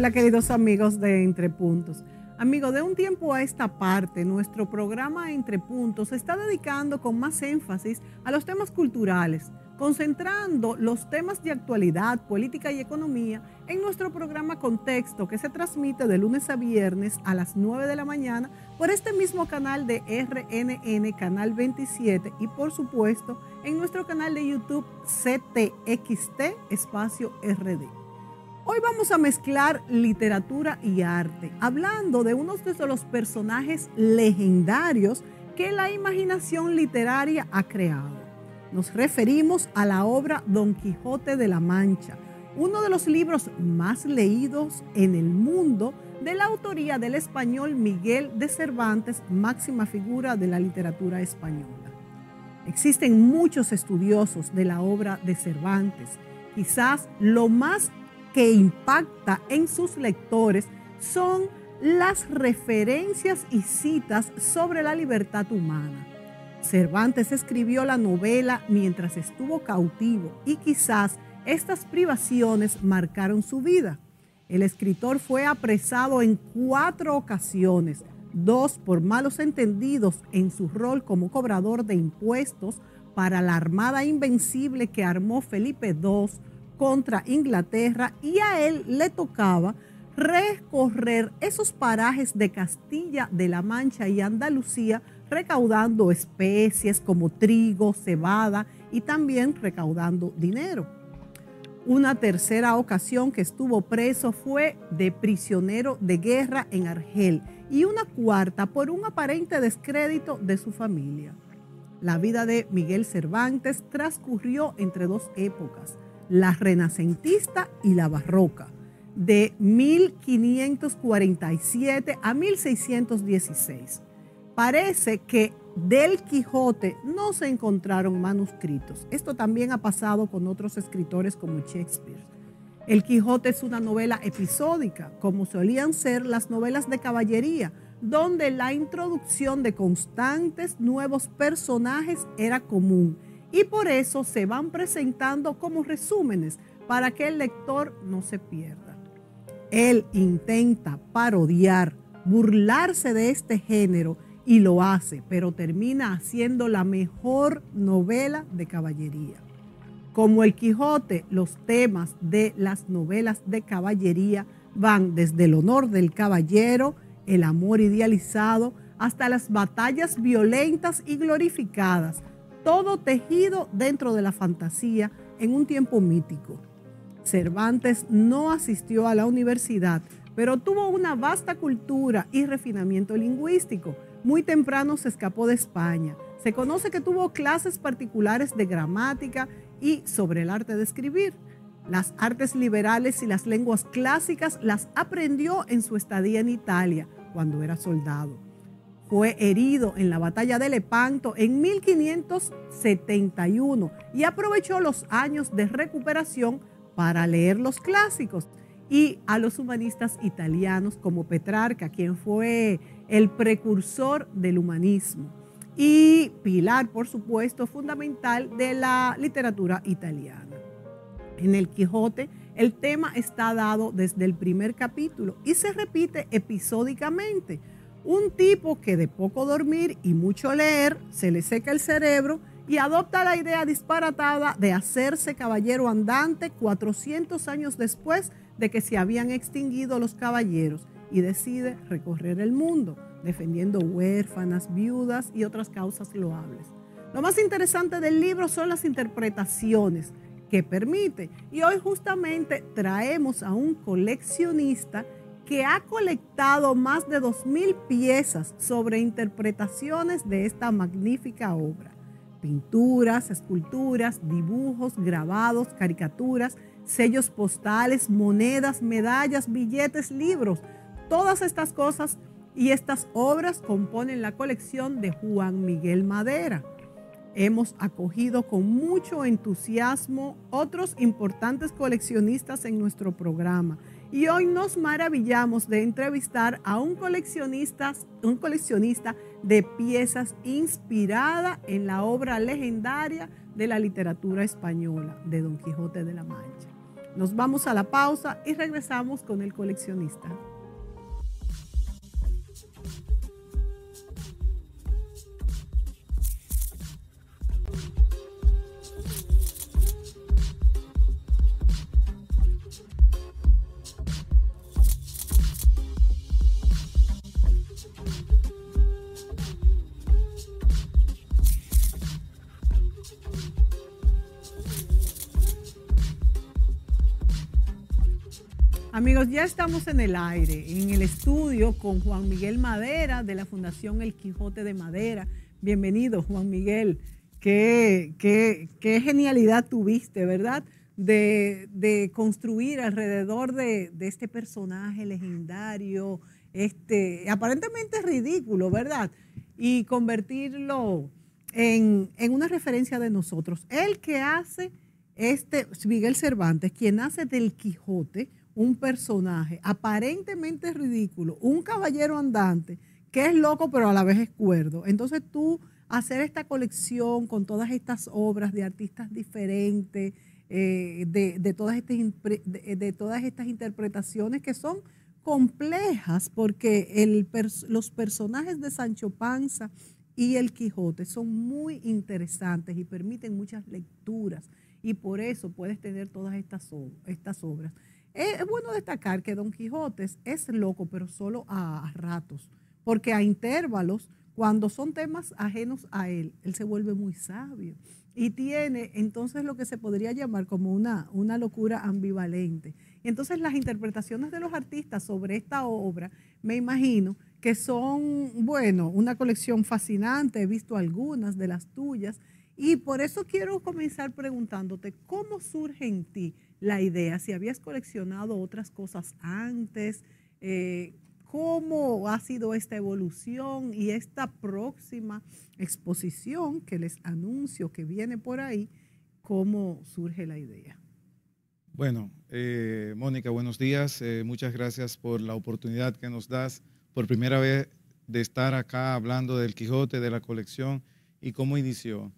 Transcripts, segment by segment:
Hola queridos amigos de Entre Puntos. Amigo, de un tiempo a esta parte, nuestro programa Entre Puntos se está dedicando con más énfasis a los temas culturales, concentrando los temas de actualidad, política y economía en nuestro programa Contexto, que se transmite de lunes a viernes a las 9 de la mañana por este mismo canal de RNN, Canal 27, y por supuesto en nuestro canal de YouTube CTXT Espacio RD. Hoy vamos a mezclar literatura y arte, hablando de uno de los personajes legendarios que la imaginación literaria ha creado. Nos referimos a la obra Don Quijote de la Mancha, uno de los libros más leídos en el mundo de la autoría del español Miguel de Cervantes, máxima figura de la literatura española. Existen muchos estudiosos de la obra de Cervantes. Quizás lo más que impacta en sus lectores son las referencias y citas sobre la libertad humana. Cervantes escribió la novela mientras estuvo cautivo y quizás estas privaciones marcaron su vida. El escritor fue apresado en cuatro ocasiones, dos por malos entendidos en su rol como cobrador de impuestos para la Armada Invencible que armó Felipe II contra Inglaterra y a él le tocaba recorrer esos parajes de Castilla, de la Mancha y Andalucía, recaudando especies como trigo, cebada y también recaudando dinero. Una tercera ocasión que estuvo preso fue de prisionero de guerra en Argel y una cuarta por un aparente descrédito de su familia. La vida de Miguel Cervantes transcurrió entre dos épocas la renacentista y la barroca, de 1547 a 1616. Parece que del Quijote no se encontraron manuscritos. Esto también ha pasado con otros escritores como Shakespeare. El Quijote es una novela episódica, como solían ser las novelas de caballería, donde la introducción de constantes nuevos personajes era común y por eso se van presentando como resúmenes para que el lector no se pierda. Él intenta parodiar, burlarse de este género y lo hace, pero termina haciendo la mejor novela de caballería. Como el Quijote, los temas de las novelas de caballería van desde el honor del caballero, el amor idealizado, hasta las batallas violentas y glorificadas, todo tejido dentro de la fantasía en un tiempo mítico. Cervantes no asistió a la universidad, pero tuvo una vasta cultura y refinamiento lingüístico. Muy temprano se escapó de España. Se conoce que tuvo clases particulares de gramática y sobre el arte de escribir. Las artes liberales y las lenguas clásicas las aprendió en su estadía en Italia, cuando era soldado fue herido en la batalla de Lepanto en 1571 y aprovechó los años de recuperación para leer los clásicos y a los humanistas italianos como Petrarca, quien fue el precursor del humanismo y pilar, por supuesto, fundamental de la literatura italiana. En el Quijote, el tema está dado desde el primer capítulo y se repite episódicamente un tipo que de poco dormir y mucho leer se le seca el cerebro y adopta la idea disparatada de hacerse caballero andante 400 años después de que se habían extinguido los caballeros y decide recorrer el mundo defendiendo huérfanas, viudas y otras causas loables. Lo más interesante del libro son las interpretaciones que permite y hoy justamente traemos a un coleccionista que ha colectado más de 2.000 piezas sobre interpretaciones de esta magnífica obra. Pinturas, esculturas, dibujos, grabados, caricaturas, sellos postales, monedas, medallas, billetes, libros. Todas estas cosas y estas obras componen la colección de Juan Miguel Madera. Hemos acogido con mucho entusiasmo otros importantes coleccionistas en nuestro programa y hoy nos maravillamos de entrevistar a un coleccionista, un coleccionista de piezas inspirada en la obra legendaria de la literatura española de Don Quijote de la Mancha. Nos vamos a la pausa y regresamos con el coleccionista. Amigos, ya estamos en el aire, en el estudio con Juan Miguel Madera de la Fundación El Quijote de Madera. Bienvenido, Juan Miguel. Qué, genialidad tuviste, ¿verdad? De, construir alrededor de, este personaje legendario, este, aparentemente ridículo, ¿verdad? Y convertirlo en, en una referencia de nosotros. El que hace este, Miguel Cervantes, quien hace del Quijote, un personaje aparentemente ridículo, un caballero andante, que es loco pero a la vez es cuerdo. Entonces tú hacer esta colección con todas estas obras de artistas diferentes, eh, de, todas estas, de, todas estas, interpretaciones que son complejas porque los personajes de Sancho Panza y el Quijote son muy interesantes y permiten muchas lecturas y por eso puedes tener todas estas, estas obras. Eh, es, bueno destacar que Don Quijote es loco, pero solo a, ratos, porque a intervalos, cuando son temas ajenos a él, él se vuelve muy sabio y tiene entonces lo que se podría llamar como una, una locura ambivalente. entonces las interpretaciones de los artistas sobre esta obra, me imagino que son, bueno, una colección fascinante, he visto algunas de las tuyas, y por eso quiero comenzar preguntándote, ¿cómo surge en ti la idea, si habías coleccionado otras cosas antes, eh, cómo ha sido esta evolución y esta próxima exposición que les anuncio que viene por ahí, cómo surge la idea. Bueno, eh, Mónica, buenos días. Eh, muchas gracias por la oportunidad que nos das por primera vez de estar acá hablando del Quijote, de la colección y cómo inició.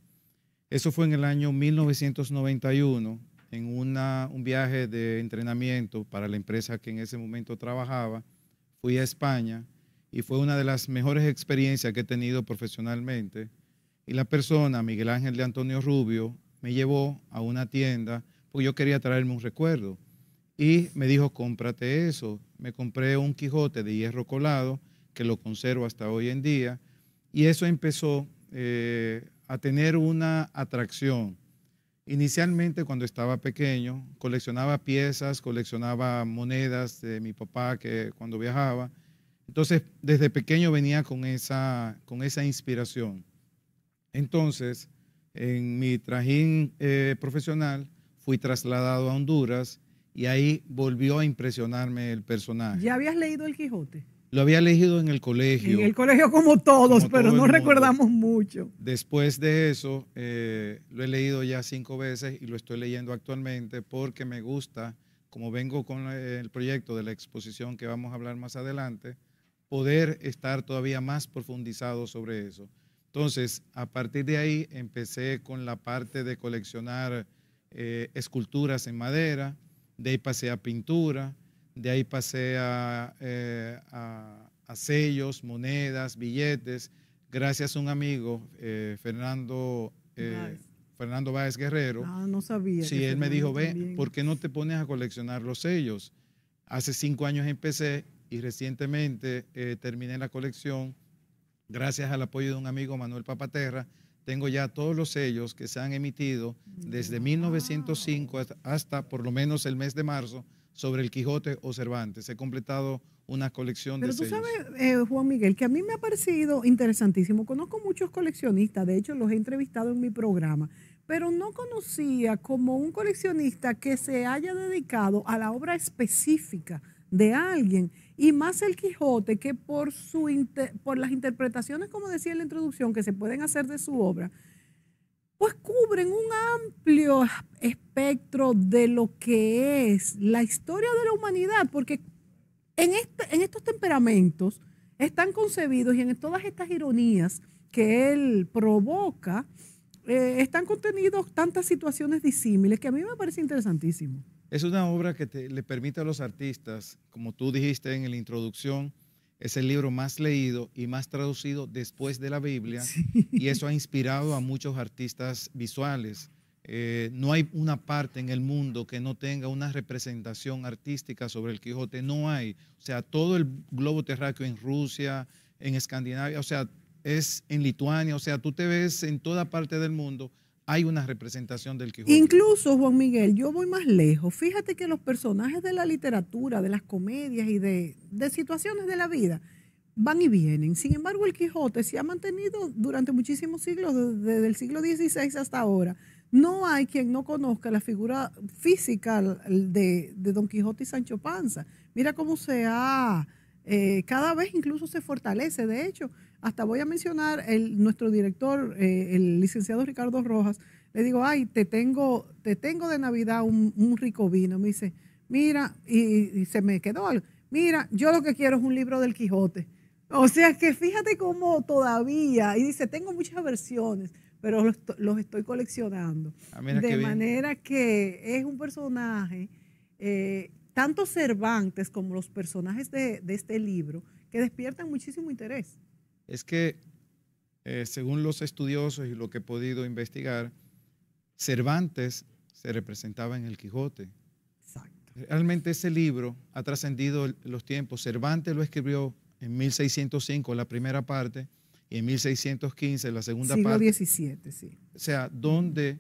Eso fue en el año 1991 en un viaje de entrenamiento para la empresa que en ese momento trabajaba. Fui a España y fue una de las mejores experiencias que he tenido profesionalmente. Y la persona, Miguel Ángel de Antonio Rubio, me llevó a una tienda porque yo quería traerme un recuerdo. Y me dijo, cómprate eso. Me compré un Quijote de hierro colado, que lo conservo hasta hoy en día. Y eso empezó eh, a tener una atracción Inicialmente, cuando estaba pequeño, coleccionaba piezas, coleccionaba monedas de mi papá que cuando viajaba. Entonces, desde pequeño venía con esa, con esa inspiración. Entonces, en mi trajín eh, profesional, fui trasladado a Honduras y ahí volvió a impresionarme el personaje. ¿Ya habías leído El Quijote? Lo había leído en el colegio. En el colegio como todos, pero no recordamos mucho. Después de eso, eh, lo he leído ya cinco veces y lo estoy leyendo actualmente porque me gusta, como vengo con el proyecto de la exposición que vamos a hablar más adelante, poder estar todavía más profundizado sobre eso. Entonces, a partir de ahí empecé con la parte de coleccionar eh, esculturas en madera, de ahí pasé a pintura, de ahí pasé eh, a, sellos, monedas, billetes, gracias a un amigo, eh, Fernando. Eh, Báez Guerrero. Ah, no sabía. Sí, él me dijo, ve, ¿por qué no te pones a coleccionar los sellos? Hace cinco años empecé y recientemente eh, terminé la colección. Gracias al apoyo de un amigo, Manuel Papaterra, tengo ya todos los sellos que se han emitido mm, desde 1905 hasta, por lo menos el mes de marzo sobre el Quijote o Cervantes. He completado una colección de Pero tú sabes, eh, Juan Miguel, que a mí me ha parecido interesantísimo. Conozco muchos coleccionistas, de hecho los he entrevistado en mi programa pero no conocía como un coleccionista que se haya dedicado a la obra específica de alguien y más el Quijote que por su por las interpretaciones como decía en la introducción que se pueden hacer de su obra pues cubren un amplio espectro de lo que es la historia de la humanidad, porque este, en, estos temperamentos están concebidos y en todas estas ironías que él provoca, eh, están contenidos tantas situaciones disímiles que a mí me parece interesantísimo. Es una obra que te, le permite a los artistas, como tú dijiste en la introducción, es el libro más leído y más traducido después de la Biblia y eso ha inspirado a muchos artistas visuales. Eh, no hay una parte en el mundo que no tenga una representación artística sobre el Quijote, no hay. O sea, todo el globo terráqueo en Rusia, en Escandinavia, o sea, es en Lituania, o sea, tú te ves en toda parte del mundo hay una representación del Quijote. Incluso, Juan Miguel, yo voy más lejos. Fíjate que los personajes de la literatura, de las comedias y de, situaciones de la vida van y vienen. Sin embargo, el Quijote se ha mantenido durante muchísimos siglos, desde el siglo XVI hasta ahora. No hay quien no conozca la figura física de, de Don Quijote y Sancho Panza. Mira cómo se ha, eh, cada vez incluso se fortalece. De hecho, hasta voy a mencionar el, nuestro director, eh, el licenciado Ricardo Rojas. Le digo, ay, te tengo, te tengo de Navidad un, rico vino. Me dice, mira, y, se me quedó algo. Mira, yo lo que quiero es un libro del Quijote. O sea que fíjate cómo todavía, y dice, tengo muchas versiones, pero los, estoy coleccionando. Ah, de manera que es un personaje, eh, tanto Cervantes como los personajes de este libro, que despiertan muchísimo interés es que, eh, según los estudiosos y lo que he podido investigar, Cervantes se representaba en el Quijote. Exacto. Realmente ese libro ha trascendido los tiempos. Cervantes lo escribió en 1605, la primera parte, y en 1615, la segunda parte. Siglo XVII, sí. O sea, donde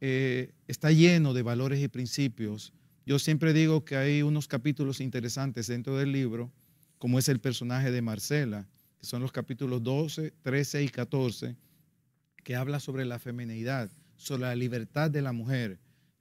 eh, está lleno de valores y principios. Yo siempre digo que hay unos capítulos interesantes dentro del libro, como es el personaje de Marcela, son los capítulos 12, 13 y 14, que habla sobre la feminidad, sobre la libertad de la mujer.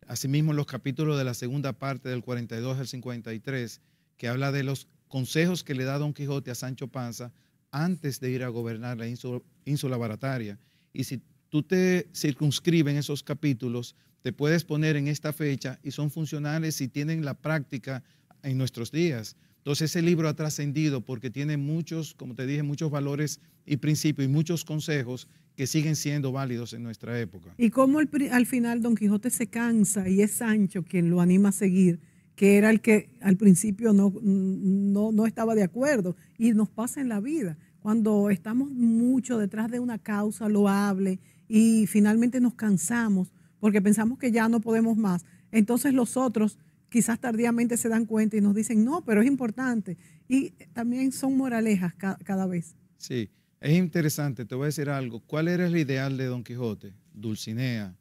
Asimismo, los capítulos de la segunda parte del 42 al 53, que habla de los consejos que le da Don Quijote a Sancho Panza antes de ir a gobernar la ínsula, barataria. Y si tú te circunscribes en esos capítulos, te puedes poner en esta fecha y son funcionales y tienen la práctica en nuestros días. Entonces ese libro ha trascendido porque tiene muchos, como te dije, muchos valores y principios y muchos consejos que siguen siendo válidos en nuestra época. Y cómo al final Don Quijote se cansa y es Sancho quien lo anima a seguir, que era el que al principio no, no, no estaba de acuerdo y nos pasa en la vida. Cuando estamos mucho detrás de una causa loable y finalmente nos cansamos porque pensamos que ya no podemos más, entonces los otros quizás tardíamente se dan cuenta y nos dicen, no, pero es importante. Y también son moralejas cada vez. Sí, es interesante, te voy a decir algo. ¿Cuál era el ideal de Don Quijote? Dulcinea,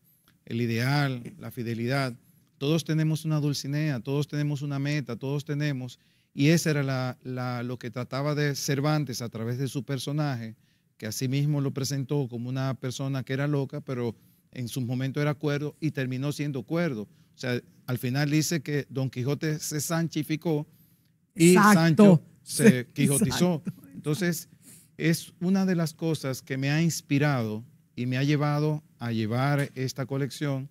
el ideal, la fidelidad. Todos tenemos una Dulcinea, todos tenemos una meta, todos tenemos... Y esa era lo que trataba de Cervantes a través de su personaje, que asimismo lo presentó como una persona que era loca, pero en su momento era cuerdo y terminó siendo cuerdo. O sea, al final dice que Don Quijote se sanchificó y Sancho se quijotizó. Entonces, es una de las cosas que me ha inspirado y me ha llevado a llevar esta colección,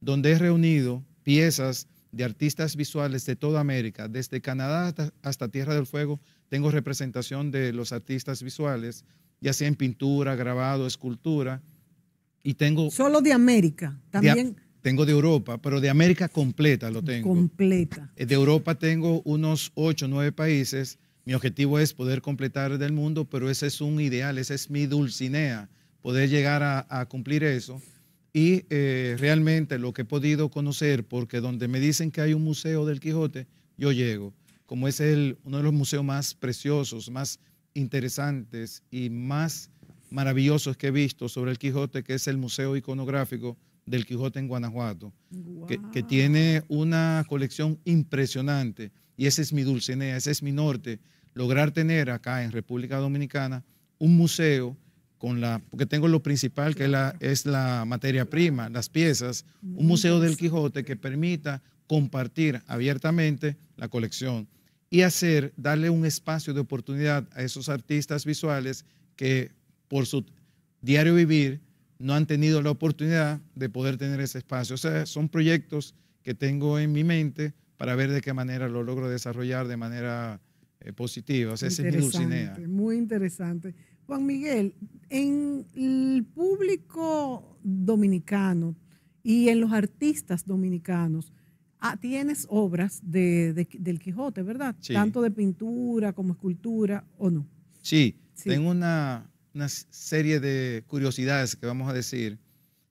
donde he reunido piezas de artistas visuales de toda América, desde Canadá hasta, Tierra del Fuego, tengo representación de los artistas visuales, ya sea en pintura, grabado, escultura, y tengo... Solo de América, también tengo de Europa, pero de América completa lo tengo. Completa. Eh, de Europa tengo unos 8, nueve países. Mi objetivo es poder completar del mundo, pero ese es un ideal, esa es mi dulcinea, poder llegar a, cumplir eso. Y eh, realmente lo que he podido conocer, porque donde me dicen que hay un museo del Quijote, yo llego. Como es el, uno de los museos más preciosos, más interesantes y más maravillosos que he visto sobre el Quijote, que es el Museo Iconográfico del Quijote en Guanajuato, que, tiene una colección impresionante. Y ese es mi Dulcinea, ese es mi norte. Lograr tener acá en República Dominicana un museo con la, porque tengo lo principal que es la materia prima, las piezas, un museo del Quijote que permita compartir abiertamente la colección y hacer, darle un espacio de oportunidad a esos artistas visuales que por su diario vivir no han tenido la oportunidad de poder tener ese espacio. O sea, son proyectos que tengo en mi mente para ver de qué manera lo logro desarrollar de manera eh, positiva. O sea, es Muy interesante. Juan Miguel, en el público dominicano y en los artistas dominicanos, ah, tienes obras de, del Quijote, ¿verdad? Tanto de pintura como escultura, ¿o no? sí. tengo una, una serie de curiosidades que vamos a decir.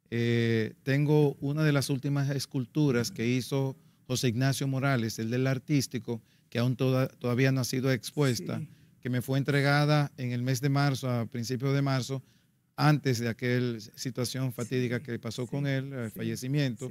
Eh, tengo una de las últimas esculturas que hizo José Ignacio Morales, el del artístico, que aún todavía no ha sido expuesta, que me fue entregada en el mes de marzo, a principios de marzo, antes de aquella situación fatídica que pasó con él, el fallecimiento.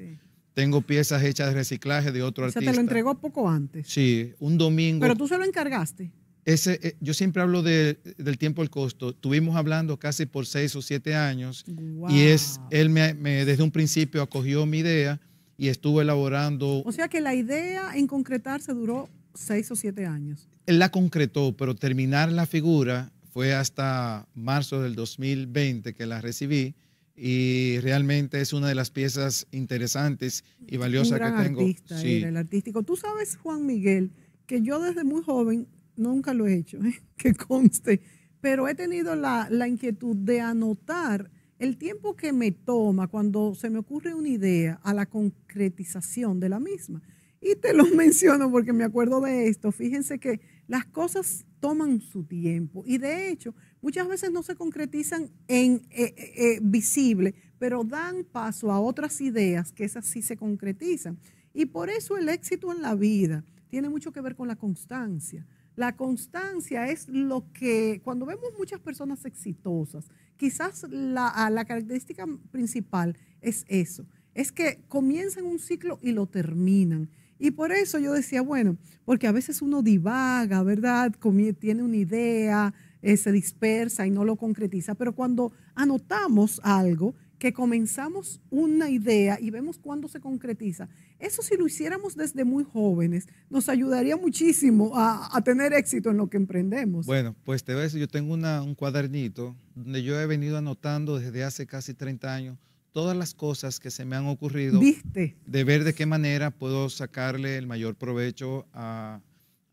Tengo piezas hechas de reciclaje de otro artista. Se te lo entregó poco antes. Sí, un domingo. Pero tú se lo encargaste. Eh, yo siempre hablo del tiempo al costo. Estuvimos hablando casi por seis o siete años y es, él desde un principio acogió mi idea y estuvo elaborando. O sea que la idea en concretarse duró seis o siete años. Él la concretó, pero terminar la figura fue hasta marzo del 2020 que la recibí y realmente es una de las piezas interesantes y valiosas que tengo. Artista sí. el artístico. Tú sabes, Juan Miguel, que yo desde muy joven nunca lo he hecho, ¿eh? que conste, pero he tenido la, inquietud de anotar el tiempo que me toma cuando se me ocurre una idea a la concretización de la misma. Y te lo menciono porque me acuerdo de esto. Fíjense que las cosas toman su tiempo y de hecho muchas veces no se concretizan en eh, eh, visible, pero dan paso a otras ideas que esas sí se concretizan. Y por eso el éxito en la vida tiene mucho que ver con la constancia. La constancia es lo que, cuando vemos muchas personas exitosas, quizás la, característica principal es eso, es que comienzan un ciclo y lo terminan. Y por eso yo decía, bueno, porque a veces uno divaga, ¿verdad? tiene una idea, eh, se dispersa y no lo concretiza, pero cuando anotamos algo que comenzamos una idea y vemos cuándo se concretiza, eso si lo hiciéramos desde muy jóvenes, nos ayudaría muchísimo a, tener éxito en lo que emprendemos. Bueno, pues te ves, yo tengo un cuadernito donde yo he venido anotando desde hace casi 30 años todas las cosas que se me han ocurrido, ¿Viste? de ver de qué manera puedo sacarle el mayor provecho a,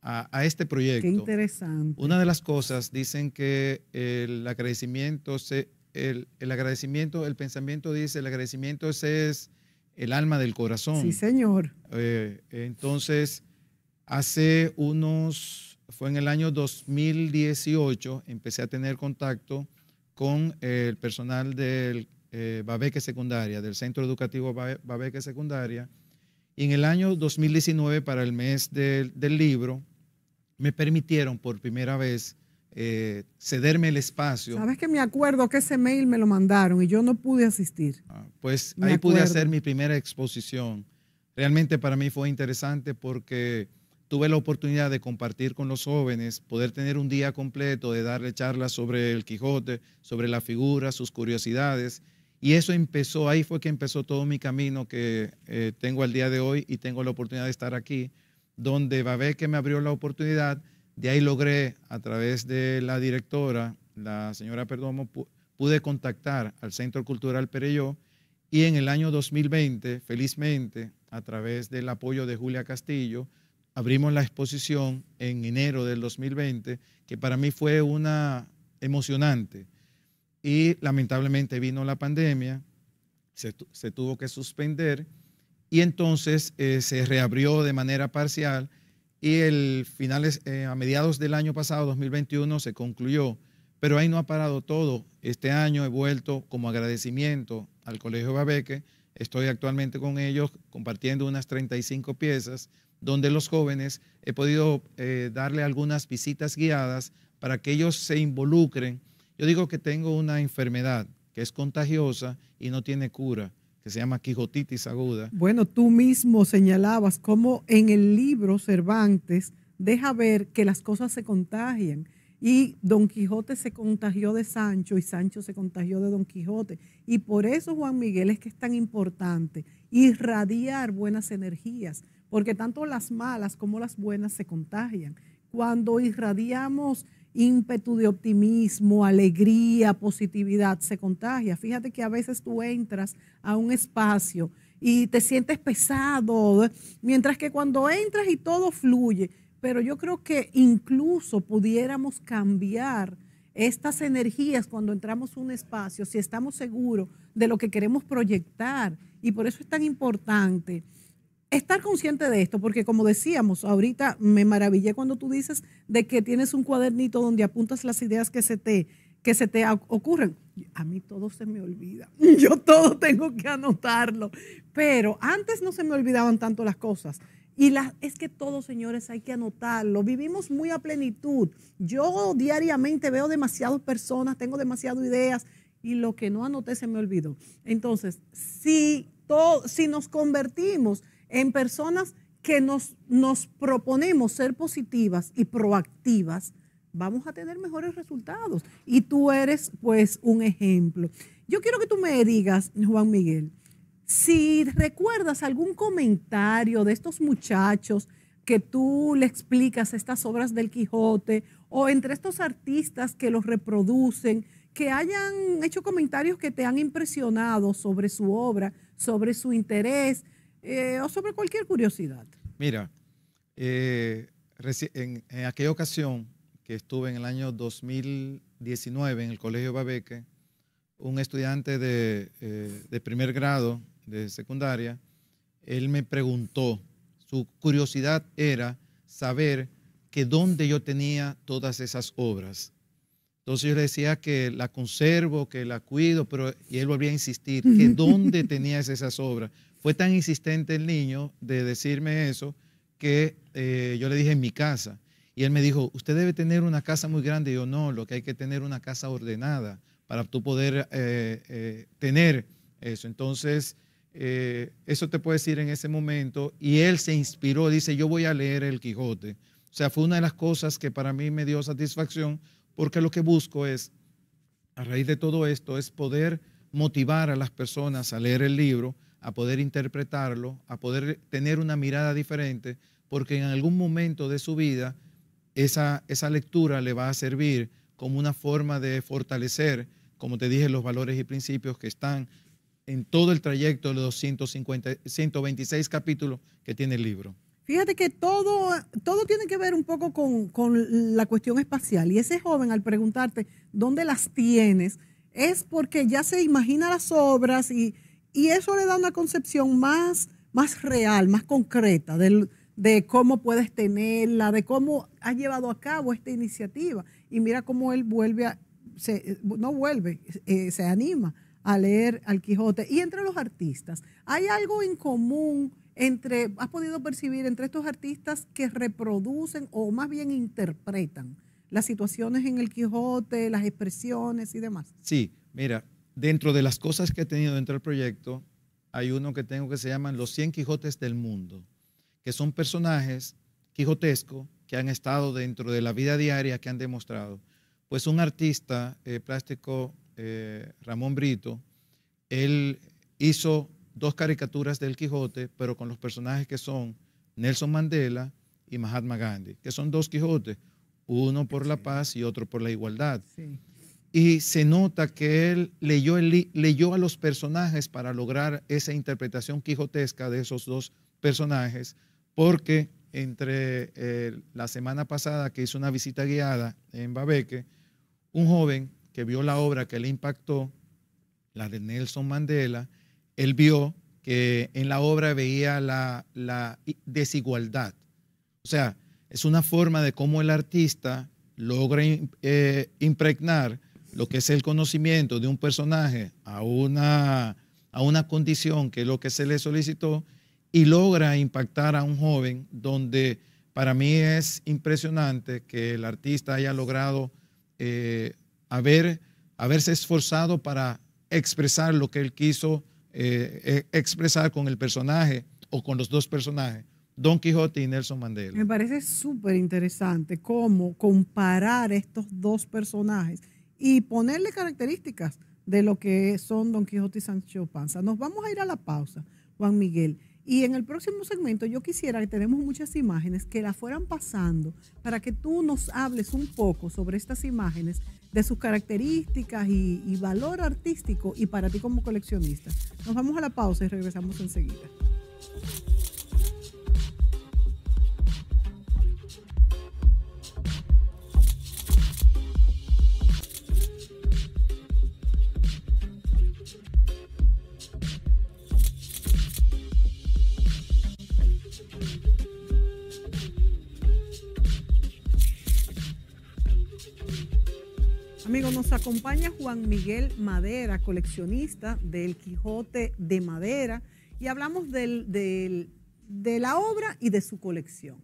a, este proyecto. Qué interesante. Una de las cosas, dicen que el agradecimiento se el, agradecimiento, el pensamiento dice, el agradecimiento ese es el alma del corazón. Sí, señor. Eh, entonces, hace unos, fue en el año 2018, empecé a tener contacto con el personal del eh, Babeque Secundaria, del Centro Educativo Babeque Secundaria. Y en el año 2019, para el mes del, del libro, me permitieron por primera vez eh, cederme el espacio. Sabes que me acuerdo que ese mail me lo mandaron y yo no pude asistir. Ah, pues ahí pude hacer mi primera exposición. Realmente para mí fue interesante porque tuve la oportunidad de compartir con los jóvenes, poder tener un día completo de darle charlas sobre el Quijote, sobre la figura, sus curiosidades. Y eso empezó, ahí fue que empezó todo mi camino que eh, tengo al día de hoy y tengo la oportunidad de estar aquí, donde Babé que me abrió la oportunidad de ahí logré, a través de la directora, la señora Perdomo, pude contactar al Centro Cultural Pereyó y en el año 2020, felizmente, a través del apoyo de Julia Castillo, abrimos la exposición en enero del 2020, que para mí fue una emocionante. Y lamentablemente vino la pandemia, se, tuvo que suspender y entonces eh, se reabrió de manera parcial y el final eh, a mediados del año pasado, 2021, se concluyó. Pero ahí no ha parado todo. Este año he vuelto como agradecimiento al Colegio Babeque. Estoy actualmente con ellos compartiendo unas 35 piezas donde los jóvenes he podido eh, darle algunas visitas guiadas para que ellos se involucren. Yo digo que tengo una enfermedad que es contagiosa y no tiene cura que se llama Quijotitis aguda. Bueno, tú mismo señalabas cómo en el libro Cervantes deja ver que las cosas se contagian. Y Don Quijote se contagió de Sancho y Sancho se contagió de Don Quijote. Y por eso, Juan Miguel, es que es tan importante irradiar buenas energías, porque tanto las malas como las buenas se contagian. Cuando irradiamos ímpetu de optimismo, alegría, positividad se contagia. Fíjate que a veces tú entras a un espacio y te sientes pesado, mientras que cuando entras y todo fluye. Pero yo creo que incluso pudiéramos cambiar estas energías cuando entramos a un espacio, si estamos seguros de lo que queremos proyectar. Y por eso es tan importante estar consciente de esto, porque como decíamos, ahorita me maravillé cuando tú dices de que tienes un cuadernito donde apuntas las ideas que se te que se te ocurren. A mí todo se me olvida. Yo todo tengo que anotarlo. Pero antes no se me olvidaban tanto las cosas. Y es que todo, señores, hay que anotarlo. Vivimos muy a plenitud. Yo diariamente veo demasiadas personas, tengo demasiadas ideas y lo que no anoté se me olvidó. Entonces, si, todo, si nos convertimos en personas que nos, nos proponemos ser positivas y proactivas, vamos a tener mejores resultados. Y tú eres pues un ejemplo. Yo quiero que tú me digas, Juan Miguel, si recuerdas algún comentario de estos muchachos que tú le explicas estas obras del Quijote o entre estos artistas que los reproducen, que hayan hecho comentarios que te han impresionado sobre su obra, sobre su interés, eh, o sobre cualquier curiosidad. Mira, eh, en, aquella ocasión que estuve en el año 2019 en el Colegio Babeque, un estudiante eh, de, primer grado de secundaria, él me preguntó, su curiosidad era saber que dónde yo tenía todas esas obras. Entonces yo le decía que la conservo, que la cuido, pero y él volvía a insistir que dónde tenías esas obras. Fue tan insistente el niño de decirme eso que eh, yo le dije en mi casa. Y él me dijo, usted debe tener una casa muy grande. Y yo, no, lo que hay que tener una casa ordenada para tú poder eh, eh, tener eso. Entonces, eso te puede decir en ese momento. Y él se inspiró, dice, yo voy a leer El Quijote. O sea, fue una de las cosas que para mí me dio satisfacción, porque lo que busco es, a raíz de todo esto, es poder motivar a las personas a leer el libro a poder interpretarlo, a poder tener una mirada diferente, porque en algún momento de su vida esa, esa lectura le va a servir como una forma de fortalecer, como te dije, los valores y principios que están en todo el trayecto de los 126 capítulos que tiene el libro. Fíjate que todo, todo tiene que ver un poco con, con, la cuestión espacial. Y ese joven, al preguntarte dónde las tienes, es porque ya se imagina las obras y y eso le da una concepción más, más real, más concreta del, de cómo puedes tenerla, de cómo has llevado a cabo esta iniciativa. Y mira cómo él vuelve a, se, no vuelve, eh, se anima a leer al Quijote. Y entre los artistas, ¿hay algo en común entre, has podido percibir entre estos artistas que reproducen o más bien interpretan las situaciones en el Quijote, las expresiones y demás? Sí, mira, dentro de las cosas que he tenido dentro del proyecto, hay uno que tengo que se llaman Los 100 Quijotes del Mundo, que son personajes quijotescos que han estado dentro de la vida diaria, que han demostrado. Pues un artista eh, plástico, eh, Ramón Brito, él hizo dos caricaturas del Quijote, pero con los personajes que son Nelson Mandela y Mahatma Gandhi, que son dos Quijotes, uno por la paz y otro por la igualdad. Sí. Y se nota que él leyó, leyó a los personajes para lograr esa interpretación quijotesca de esos dos personajes, porque entre eh, la semana pasada que hizo una visita guiada en Babeque, un joven que vio la obra que le impactó, la de Nelson Mandela, él vio que en la obra veía la, desigualdad. O sea, es una forma de cómo el artista logra eh, impregnar lo que es el conocimiento de un personaje a una, a una condición que es lo que se le solicitó y logra impactar a un joven donde para mí es impresionante que el artista haya logrado eh, haberse esforzado para expresar lo que él quiso eh, e, expresar con el personaje o con los dos personajes, Don Quijote y Nelson Mandela. Me parece súper interesante cómo comparar estos dos personajes y ponerle características de lo que son Don Quijote y Sancho Panza. Nos vamos a ir a la pausa, Juan Miguel. Y en el próximo segmento yo quisiera que tenemos muchas imágenes que las fueran pasando para que tú nos hables un poco sobre estas imágenes, de sus características y, y valor artístico y para ti como coleccionista. Nos vamos a la pausa y regresamos enseguida. Amigos, nos acompaña Juan Miguel Madera, coleccionista del Quijote de Madera, y hablamos de la obra y de su colección.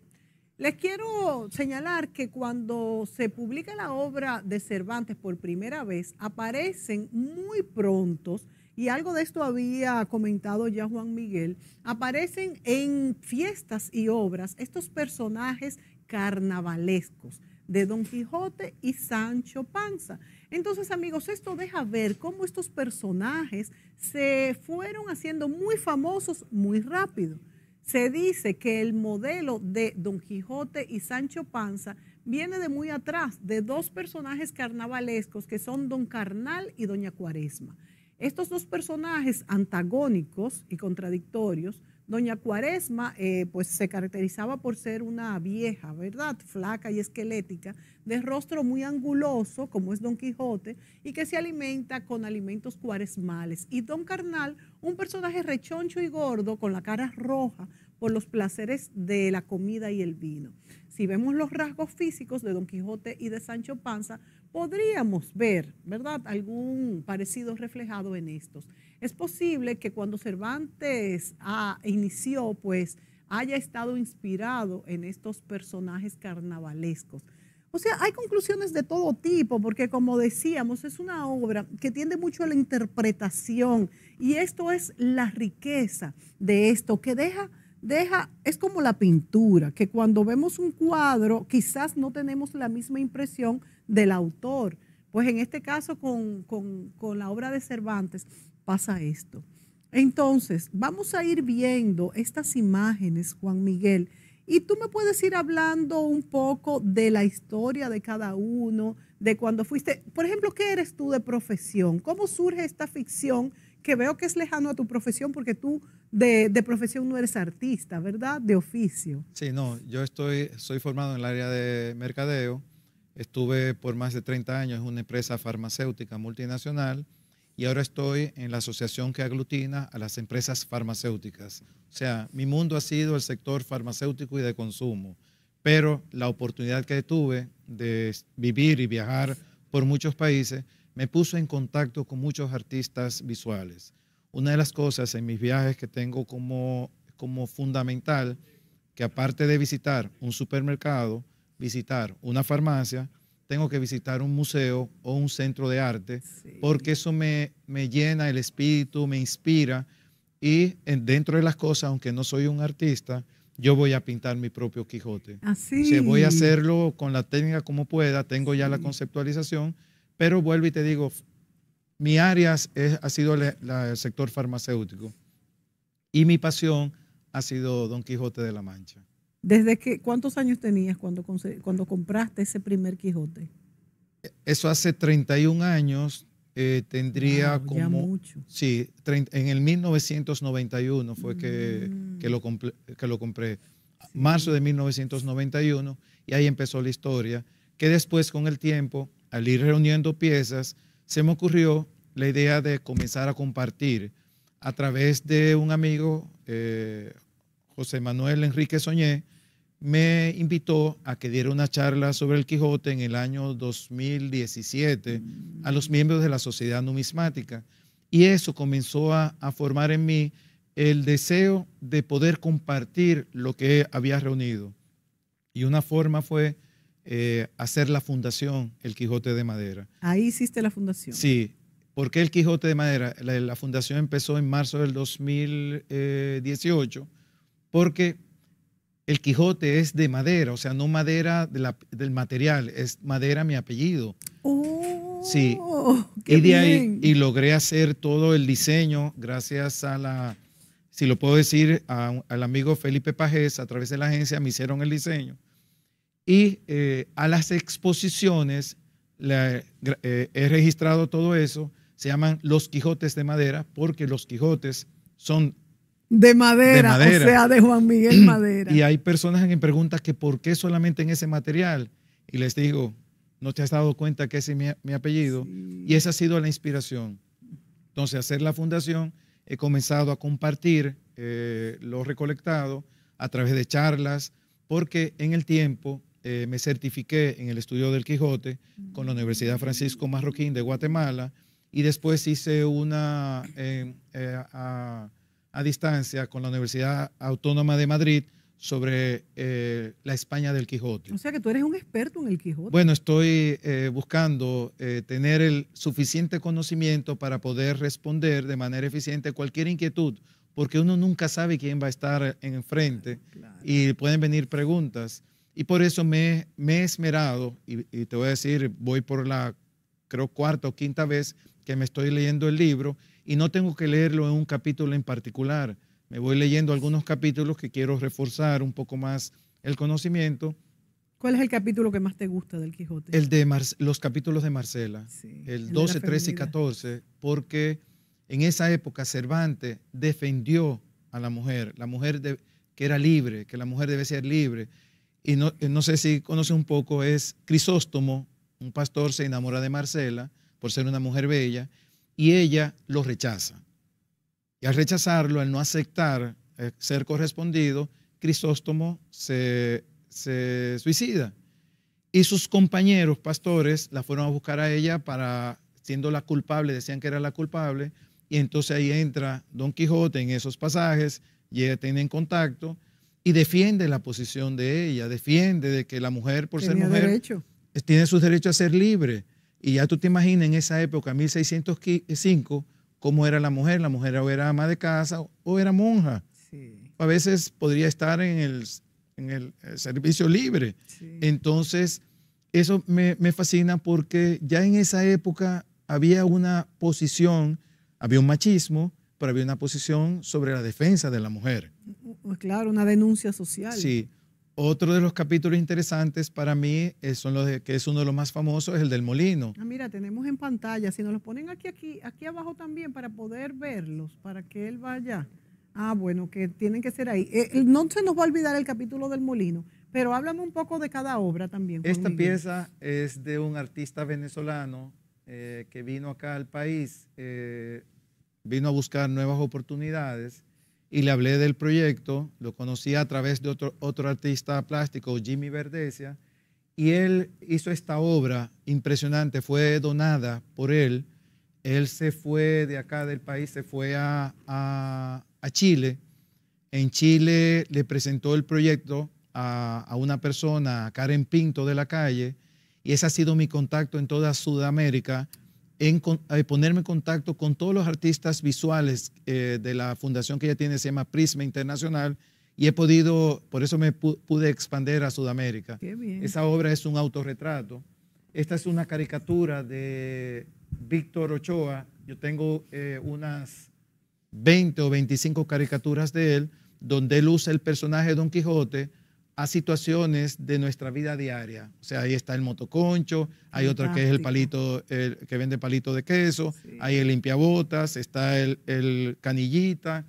Les quiero señalar que cuando se publica la obra de Cervantes por primera vez, aparecen muy prontos, y algo de esto había comentado ya Juan Miguel, aparecen en fiestas y obras estos personajes carnavalescos de Don Quijote y Sancho Panza. Entonces, amigos, esto deja ver cómo estos personajes se fueron haciendo muy famosos muy rápido. Se dice que el modelo de Don Quijote y Sancho Panza viene de muy atrás, de dos personajes carnavalescos que son Don Carnal y Doña Cuaresma. Estos dos personajes antagónicos y contradictorios Doña Cuaresma, eh, pues se caracterizaba por ser una vieja, ¿verdad? Flaca y esquelética, de rostro muy anguloso, como es Don Quijote, y que se alimenta con alimentos cuaresmales. Y Don Carnal, un personaje rechoncho y gordo, con la cara roja por los placeres de la comida y el vino. Si vemos los rasgos físicos de Don Quijote y de Sancho Panza, podríamos ver, ¿verdad?, algún parecido reflejado en estos. Es posible que cuando Cervantes ah, inició, pues, haya estado inspirado en estos personajes carnavalescos. O sea, hay conclusiones de todo tipo, porque como decíamos, es una obra que tiende mucho a la interpretación y esto es la riqueza de esto, que deja, deja, es como la pintura, que cuando vemos un cuadro quizás no tenemos la misma impresión del autor. Pues en este caso con, la obra de Cervantes pasa esto. Entonces, vamos a ir viendo estas imágenes, Juan Miguel, y tú me puedes ir hablando un poco de la historia de cada uno, de cuando fuiste, por ejemplo, ¿qué eres tú de profesión? ¿Cómo surge esta ficción que veo que es lejano a tu profesión porque tú de, profesión no eres artista, ¿verdad? De oficio. Sí, no, yo estoy, soy formado en el área de mercadeo Estuve por más de 30 años en una empresa farmacéutica multinacional y ahora estoy en la asociación que aglutina a las empresas farmacéuticas. O sea, mi mundo ha sido el sector farmacéutico y de consumo, pero la oportunidad que tuve de vivir y viajar por muchos países me puso en contacto con muchos artistas visuales. Una de las cosas en mis viajes que tengo como, como fundamental, que aparte de visitar un supermercado, visitar una farmacia, tengo que visitar un museo o un centro de arte, porque eso me, me, llena el espíritu, me inspira. Y dentro de las cosas, aunque no soy un artista, yo voy a pintar mi propio Quijote. Así. O voy a hacerlo con la técnica como pueda, tengo ya la conceptualización, pero vuelvo y te digo, mi área ha sido el sector farmacéutico y mi pasión ha sido Don Quijote de la Mancha. ¿Desde que, cuántos años tenías cuando, cuando compraste ese primer Quijote? Eso hace 31 años, eh, tendría como... mucho. Sí, en el 1991 fue que, mm. que, lo, que lo compré, marzo de 1991, y ahí empezó la historia, que después con el tiempo, al ir reuniendo piezas, se me ocurrió la idea de comenzar a compartir a través de un amigo, eh, José Manuel Enrique Soñé, me invitó a que diera una charla sobre el Quijote en el año 2017 a los miembros de la Sociedad Numismática. Y eso comenzó a, formar en mí el deseo de poder compartir lo que había reunido. Y una forma fue eh, hacer la fundación El Quijote de Madera. Ahí hiciste la fundación. Sí. ¿Por qué El Quijote de Madera? la fundación empezó en marzo del 2018 eh, porque el Quijote es de madera, o sea, no madera del material, es madera mi apellido. Oh, sí. y logré hacer todo el diseño gracias a la, si lo puedo decir, al amigo Felipe Pajés, a través de la agencia me hicieron el diseño. Y eh, a las exposiciones eh, he registrado todo eso, se llaman Los Quijotes de Madera, porque los Quijotes son de madera, o sea, de Juan Miguel Madera. Y hay personas que me preguntan que por qué solamente en ese material. Y les digo, no te has dado cuenta que ese es mi, apellido. Y esa ha sido la inspiración. Entonces, hacer la fundación, he comenzado a compartir eh, lo recolectado a través de charlas, porque en el tiempo eh, me certifiqué en el estudio del Quijote con la Universidad Francisco Marroquín de Guatemala y después hice una... Eh, a distancia con la Universidad Autónoma de Madrid sobre eh, la España del Quijote. O sea que tú eres un experto en el Quijote. Bueno, estoy eh, buscando eh, tener el suficiente conocimiento para poder responder de manera eficiente cualquier inquietud, porque uno nunca sabe quién va a estar enfrente ah, y pueden venir preguntas. Y por eso me, me he esmerado, y, y te voy a decir, voy por la, creo, cuarta o quinta vez que me estoy leyendo el libro y no tengo que leerlo en un capítulo en particular. Me voy leyendo algunos capítulos que quiero reforzar un poco más el conocimiento. ¿Cuál es el capítulo que más te gusta del Quijote? El de los capítulos de Marcela, el, 12, 13 y 14, porque en esa época Cervantes defendió a la mujer, la mujer que era libre, que la mujer debe ser libre. Y no, eh, no sé si conoce un poco, es Crisóstomo, un pastor se enamora de Marcela por ser una mujer bella, y ella lo rechaza. Y al rechazarlo, al no aceptar eh, ser correspondido, Crisóstomo se, suicida. Y sus compañeros pastores la fueron a buscar a ella para, siendo la culpable, decían que era la culpable, y entonces ahí entra Don Quijote en esos pasajes, y ella tiene en contacto, y defiende la posición de ella, defiende de que la mujer, por ser mujer, eh, tiene su derecho a ser libre. Y ya tú te imaginas en esa época, 1605, cómo era la mujer. La mujer o era ama de casa o era monja. A veces podría estar en el, eh, servicio libre. Entonces, eso me, me, fascina porque ya en esa época había una posición, había un machismo, pero había una posición sobre la defensa de la mujer. Mm, mm, claro, una denuncia social. Sí. Otro de los capítulos interesantes para mí eh, son los de, que es uno de los más famosos, es el del molino. Ah, mira, tenemos en pantalla, si nos los ponen aquí, aquí, aquí abajo también para poder verlos, para que él vaya. Ah, bueno, que tienen que ser ahí. Eh, eh, no se nos va a olvidar el capítulo del molino, pero háblame un poco de cada obra también. Esta pieza es de un artista venezolano que vino acá al país, vino a buscar nuevas oportunidades y le hablé del proyecto. Lo conocí a través de otro, otro artista plástico, Jimmy Verdesia, y él hizo esta obra impresionante, fue donada por él. Él se fue de acá del país, se fue a, Chile. En Chile le presentó el proyecto a, a, una persona, Karen Pinto de la calle, y ese ha sido mi contacto en toda Sudamérica en, eh, ponerme en contacto con todos los artistas visuales eh, de la fundación que ella tiene, se llama Prisma Internacional, y he podido, por eso me pude expandir a Sudamérica. Qué bien. Esa obra es un autorretrato. Esta es una caricatura de Víctor Ochoa. Yo tengo eh, unas 20 o 25 caricaturas de él, donde él usa el personaje de Don Quijote a situaciones de nuestra vida diaria. O sea, ahí está el motoconcho, hay otra que es el palito, el, que vende palito de queso, hay el limpiabotas, está el, canillita,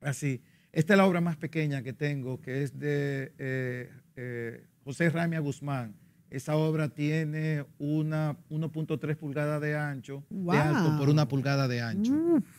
así. Esta es la obra más pequeña que tengo, que es de eh, eh, José Ramia Guzmán. Esa obra tiene una 1.3 pulgadas de ancho, de alto por una pulgada de ancho.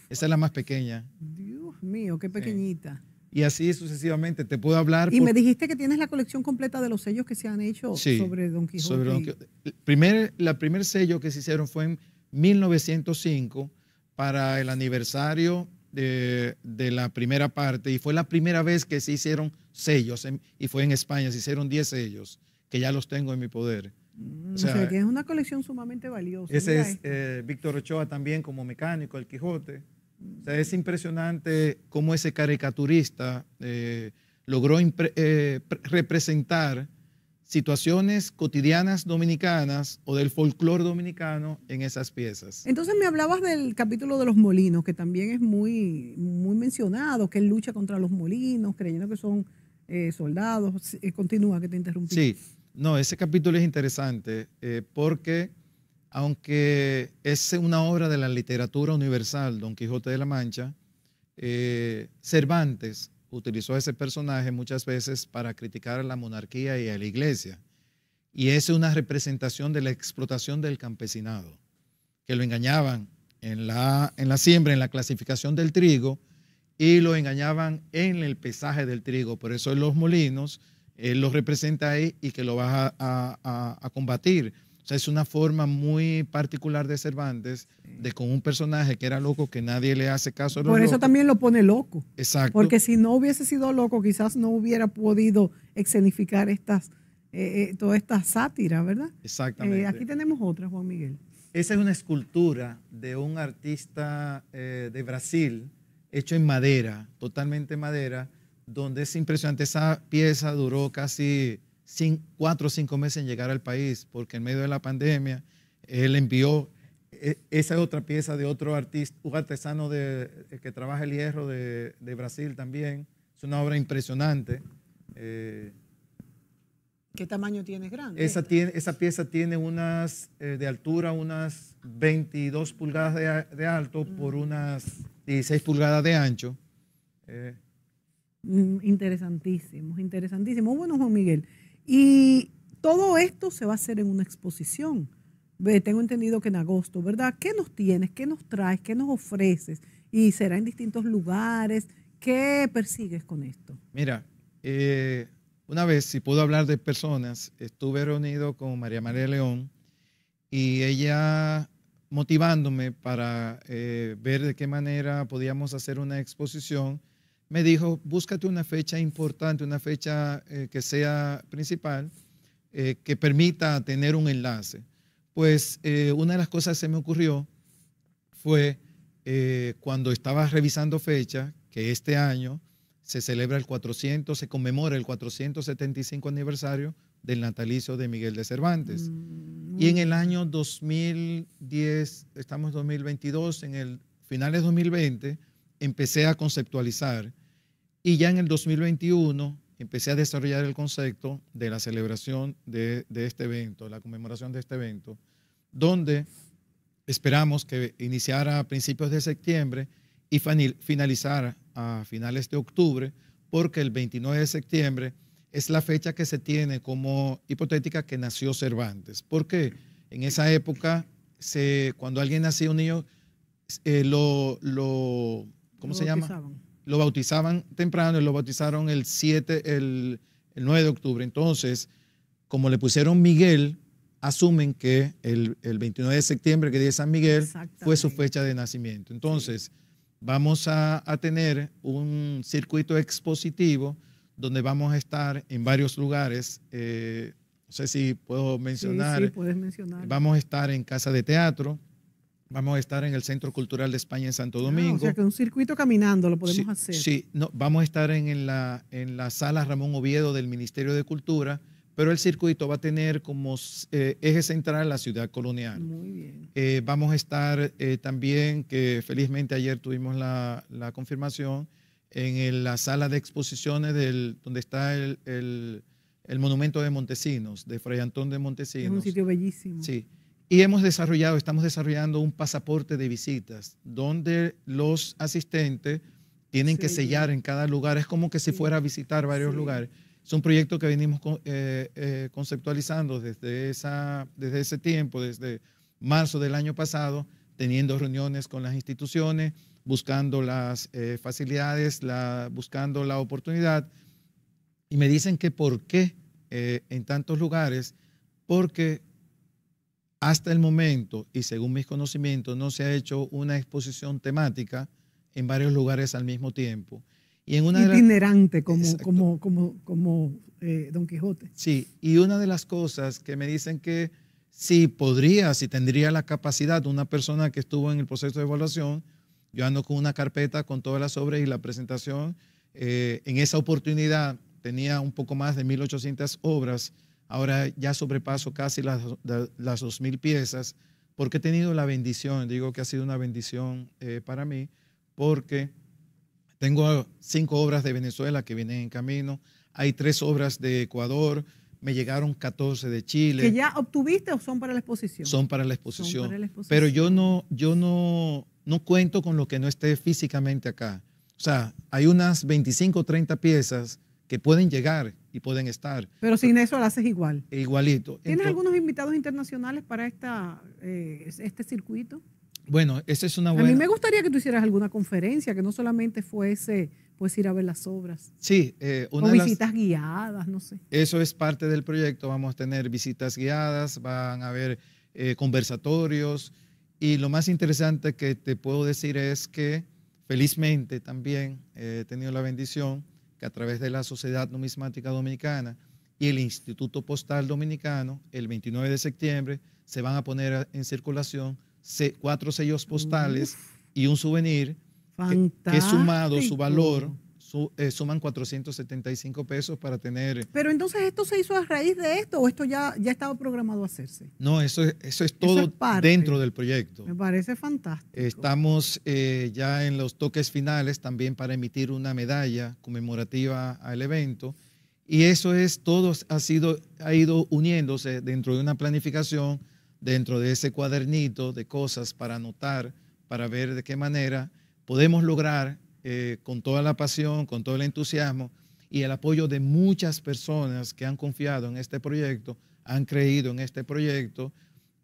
Esa es la más pequeña. Dios mío, qué pequeñita y así sucesivamente. Te puedo hablar. Y me dijiste que tienes la colección completa de los sellos que se han hecho sobre Don Quijote. Sobre Don Quijote. El primer, la primer sello que se hicieron fue en 1905 para el aniversario de, la primera parte y fue la primera vez que se hicieron sellos y fue en España, se hicieron 10 sellos que ya los tengo en mi poder. Mm, o, sea, que es una colección sumamente valiosa. Ese es eh, Víctor Ochoa también como mecánico, el Quijote es impresionante cómo ese caricaturista eh, logró eh, representar situaciones cotidianas dominicanas o del folclore dominicano en esas piezas. Entonces me hablabas del capítulo de los molinos, que también es muy, mencionado, que él lucha contra los molinos, creyendo que son eh, soldados. continúa, que te interrumpí. Sí, no, ese capítulo es interesante porque aunque es una obra de la literatura universal, Don Quijote de la Mancha, eh, Cervantes utilizó ese personaje muchas veces para criticar a la monarquía y a la iglesia. Y es una representación de la explotación del campesinado, que lo engañaban en la, siembra, en la clasificación del trigo, y lo engañaban en el pesaje del trigo. Por eso en los molinos, él lo representa ahí y que lo va a combatir o sea, es una forma muy particular de Cervantes, de con un personaje que era loco, que nadie le hace caso. Por eso también lo pone loco. Exacto. Porque si no hubiese sido loco, quizás no hubiera podido escenificar estas, eh, eh, toda esta sátira, ¿verdad? Exactamente. Eh, aquí tenemos otra, Juan Miguel. Esa es una escultura de un artista de Brasil, hecho en madera, totalmente madera, donde es impresionante. Esa pieza duró casi sin, cuatro o cinco meses en llegar al país, porque en medio de la pandemia él envió e, esa otra pieza de otro artista, un artesano de, que trabaja el hierro de, Brasil también. Es una obra impresionante. Eh, ¿Qué tamaño es grande? Esa, tiene, esa pieza tiene unas, eh, de altura, unas 22 pulgadas de, alto por unas 16 pulgadas de ancho. Eh, mm, interesantísimo, interesantísimo. Bueno, Juan Miguel, y todo esto se va a hacer en una exposición. Tengo entendido que en agosto, ¿verdad? ¿Qué nos tienes? ¿Qué nos traes? ¿Qué nos ofreces? Y será en distintos lugares. ¿Qué persigues con esto? Mira, eh, una vez, si puedo hablar de personas, estuve reunido con María María León y ella motivándome para eh, ver de qué manera podíamos hacer una exposición me dijo, búscate una fecha importante, una fecha eh, que sea principal, eh, que permita tener un enlace. Pues eh, una de las cosas que se me ocurrió fue cuando estaba revisando fecha, que este año se celebra el 400, se conmemora el 475 aniversario del natalicio de Miguel de Cervantes. Mm, y en el año 2010, estamos 2022, en el finales 2020, empecé a conceptualizar y ya en el 2021 empecé a desarrollar el concepto de la celebración de, este evento, la conmemoración de este evento, donde esperamos que iniciara a principios de septiembre y finalizara a finales de octubre, porque el 29 de septiembre es la fecha que se tiene como hipotética que nació Cervantes. Porque en esa época, se, cuando alguien nacía un niño, eh, lo, ¿cómo se llama? Lo bautizaban temprano y lo bautizaron el 7, el, 9 de octubre. Entonces, como le pusieron Miguel, asumen que el, 29 de septiembre, que dice San Miguel, fue su fecha de nacimiento. Entonces, vamos a, tener un circuito expositivo donde vamos a estar en varios lugares. Eh, no sé si puedo mencionar. sí, puedes mencionar. Vamos a estar en Casa de Teatro, Vamos a estar en el Centro Cultural de España en Santo ah, Domingo. o sea, que un circuito caminando lo podemos hacer. Sí, no, vamos a estar en la, en la sala Ramón Oviedo del Ministerio de Cultura, pero el circuito va a tener como eh, eje central la ciudad colonial. Muy bien. Eh, vamos a estar eh, también, que felizmente ayer tuvimos la, confirmación, en la sala de exposiciones del, donde está el, el monumento de Montesinos, de Fray Antón de Montesinos. Es un sitio bellísimo. Sí. Y hemos desarrollado, estamos desarrollando un pasaporte de visitas, donde los asistentes tienen que sellar en cada lugar. Es como que si fuera a visitar varios lugares. Es un proyecto que venimos eh, eh, conceptualizando desde, esa, desde ese tiempo, desde marzo del año pasado, teniendo reuniones con las instituciones, buscando las eh, facilidades, buscando la oportunidad. Y me dicen que por qué en tantos lugares, porque hasta el momento, y según mis conocimientos, no se ha hecho una exposición temática en varios lugares al mismo tiempo. Y en una Itinerante, como, como, como, como eh, Don Quijote. Sí, y una de las cosas que me dicen que sí podría, si tendría la capacidad una persona que estuvo en el proceso de evaluación, yo ando con una carpeta con todas las obras y la presentación. Eh, en esa oportunidad tenía un poco más de 1.800 obras ahora ya sobrepaso casi las, las 2.000 piezas, porque he tenido la bendición, digo que ha sido una bendición eh, para mí, porque tengo cinco obras de Venezuela que vienen en camino, hay tres obras de Ecuador, me llegaron 14 de Chile. ¿Que ya obtuviste o son para la exposición? Son para la exposición. Para la exposición. Pero yo no, yo no, no cuento con lo que no esté físicamente acá. O sea, hay unas 25 o 30 piezas que pueden llegar y pueden estar. Pero sin eso lo haces igual. E igualito. ¿Tienes algunos invitados internacionales para esta, eh, este circuito? Bueno, esa es una buena... A mí me gustaría que tú hicieras alguna conferencia, que no solamente fuese pues ir a ver las obras. Sí. Eh, una o visitas guiadas, no sé. Eso es parte del proyecto. Vamos a tener visitas guiadas, van a haber eh, conversatorios. Y lo más interesante que te puedo decir es que felizmente también eh, he tenido la bendición a través de la Sociedad Numismática Dominicana y el Instituto Postal Dominicano, el 29 de septiembre, se van a poner en circulación cuatro sellos postales y un souvenir que, que, sumado su valor eh, suman 475 pesos para tener... Eh, Pero entonces esto se hizo a raíz de esto o esto ya, ya estaba programado a hacerse. No, eso, eso es todo dentro del proyecto. Me parece fantástico. Estamos eh, ya en los toques finales también para emitir una medalla conmemorativa al evento. Y eso es, todo ha, sido, ha ido uniéndose dentro de una planificación, dentro de ese cuadernito de cosas para anotar, para ver de qué manera podemos lograr eh, con toda la pasión, con todo el entusiasmo y el apoyo de muchas personas que han confiado en este proyecto, han creído en este proyecto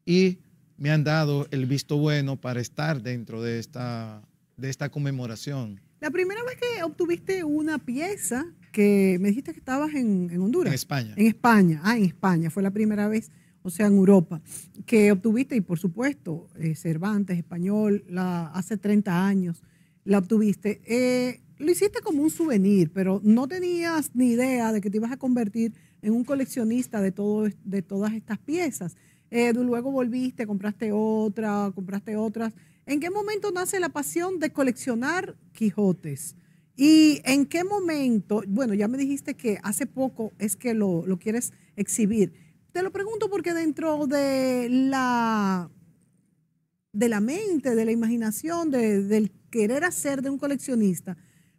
y me han dado el visto bueno para estar dentro de esta, de esta conmemoración. La primera vez que obtuviste una pieza que me dijiste que estabas en, Honduras. En España. En España, ah, en España, fue la primera vez, o sea, en Europa, que obtuviste, y por supuesto, eh, Cervantes, español, la, hace 30 años la obtuviste. Eh, lo hiciste como un souvenir, pero no tenías ni idea de que te ibas a convertir en un coleccionista de, todo, de todas estas piezas. Eh, luego volviste, compraste otra, compraste otras. ¿En qué momento nace la pasión de coleccionar Quijotes? ¿Y en qué momento, bueno, ya me dijiste que hace poco es que lo, lo quieres exhibir? Te lo pregunto porque dentro de la, de la mente, de la imaginación, de, del querer hacer de un coleccionista,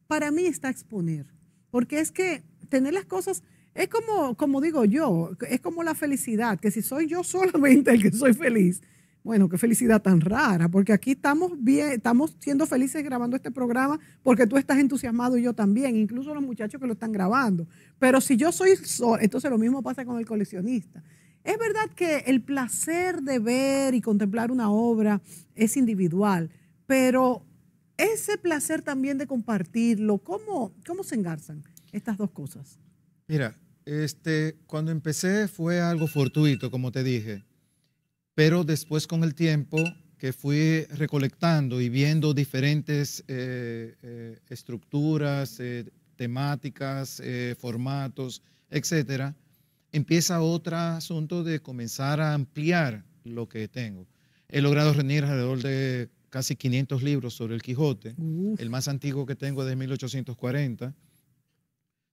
para mí está exponer. Porque es que tener las cosas es como, como digo yo, es como la felicidad, que si soy yo solamente el que soy feliz, bueno, qué felicidad tan rara, porque aquí estamos bien, estamos siendo felices grabando este programa porque tú estás entusiasmado y yo también, incluso los muchachos que lo están grabando. Pero si yo soy entonces lo mismo pasa con el coleccionista. Es verdad que el placer de ver y contemplar una obra es individual, pero ese placer también de compartirlo, ¿cómo, cómo se engarzan estas dos cosas? Mira, este, cuando empecé fue algo fortuito, como te dije, pero después con el tiempo que fui recolectando y viendo diferentes eh, eh, estructuras, eh, temáticas, formatos, etcétera, empieza otro asunto de comenzar a ampliar lo que tengo. He logrado reunir alrededor de casi 500 libros sobre el Quijote. El más antiguo que tengo es de 1840.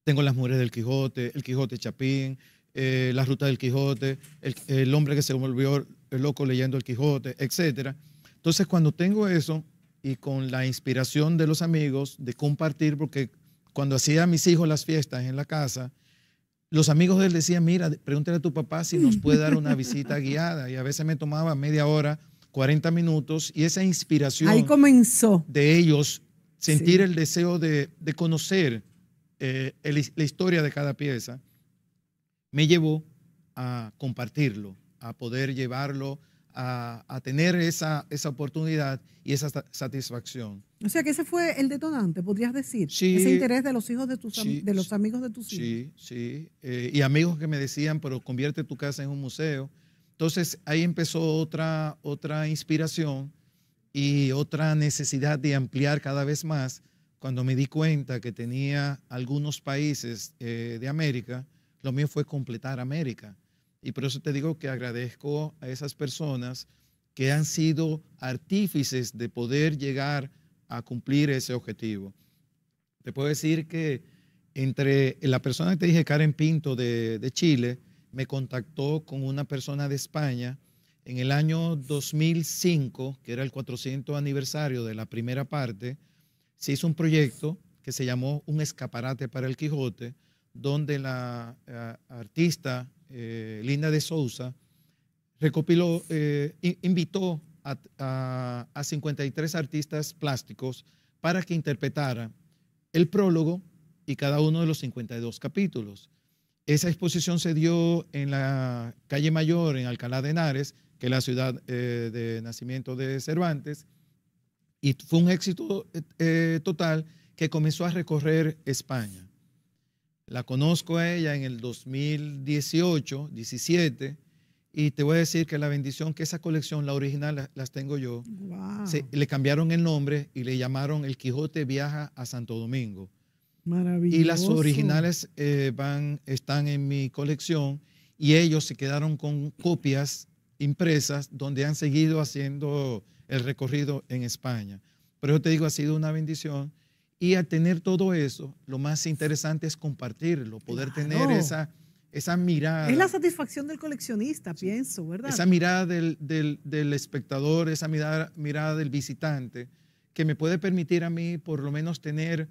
Tengo Las Mujeres del Quijote, El Quijote Chapín, eh, La Ruta del Quijote, el, hombre que se volvió loco leyendo el Quijote, etc. Entonces, cuando tengo eso y con la inspiración de los amigos de compartir, porque cuando hacía a mis hijos las fiestas en la casa, los amigos de él decían, mira, pregúntale a tu papá si nos puede dar una visita guiada. Y a veces me tomaba media hora, 40 minutos y esa inspiración comenzó. de ellos, sentir el deseo de, de conocer eh, la historia de cada pieza, me llevó a compartirlo, a poder llevarlo, a, a tener esa, esa, oportunidad y esa satisfacción. O sea que ese fue el detonante, podrías decir, ese interés de los hijos de tus de los amigos de tus hijos. Sí, sí, eh, y amigos que me decían, pero convierte tu casa en un museo entonces ahí empezó otra, otra inspiración y otra necesidad de ampliar cada vez más cuando me di cuenta que tenía algunos países eh, de América, lo mío fue completar América. Y por eso te digo que agradezco a esas personas que han sido artífices de poder llegar a cumplir ese objetivo. Te puedo decir que entre la persona que te dije, Karen Pinto de, de Chile, me contactó con una persona de España en el año 2005, que era el 400 aniversario de la primera parte, se hizo un proyecto que se llamó Un escaparate para el Quijote, donde la eh, artista eh, Linda de Sousa recopiló, eh, invitó a, 53 artistas plásticos para que interpretaran el prólogo y cada uno de los 52 capítulos. Esa exposición se dio en la calle Mayor, en Alcalá de Henares, que es la ciudad eh, de nacimiento de Cervantes, y fue un éxito eh, eh, total que comenzó a recorrer España. La conozco a ella en el 2018, 17, y te voy a decir que la bendición que esa colección, la original, las tengo yo. Se, le cambiaron el nombre y le llamaron El Quijote viaja a Santo Domingo. Y las originales eh, van, están en mi colección y ellos se quedaron con copias impresas donde han seguido haciendo el recorrido en España. Pero yo te digo, ha sido una bendición. Y al tener todo eso, lo más interesante es compartirlo, poder tener esa, esa mirada. Es la satisfacción del coleccionista, pienso, ¿verdad? Esa mirada del, del, del, espectador, esa mirada, mirada del visitante, que me puede permitir a mí por lo menos tener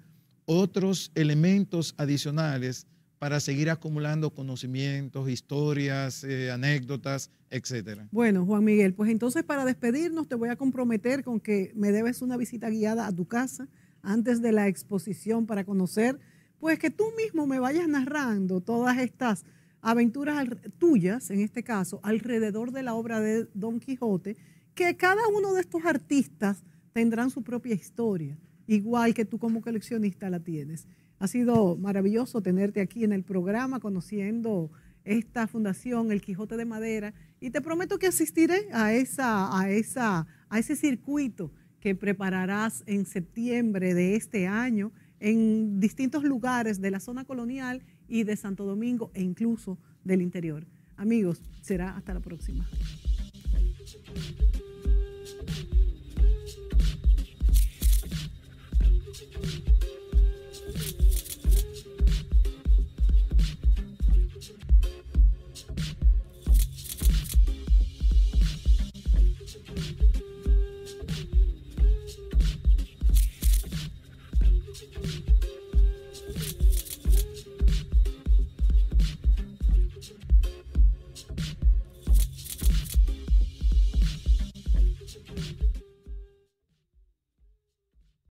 otros elementos adicionales para seguir acumulando conocimientos, historias, eh, anécdotas, etc. Bueno, Juan Miguel, pues entonces para despedirnos te voy a comprometer con que me debes una visita guiada a tu casa antes de la exposición para conocer, pues que tú mismo me vayas narrando todas estas aventuras tuyas, en este caso, alrededor de la obra de Don Quijote, que cada uno de estos artistas tendrán su propia historia igual que tú como coleccionista la tienes. Ha sido maravilloso tenerte aquí en el programa conociendo esta fundación, el Quijote de Madera, y te prometo que asistiré a, esa, a, esa, a ese circuito que prepararás en septiembre de este año en distintos lugares de la zona colonial y de Santo Domingo e incluso del interior. Amigos, será hasta la próxima.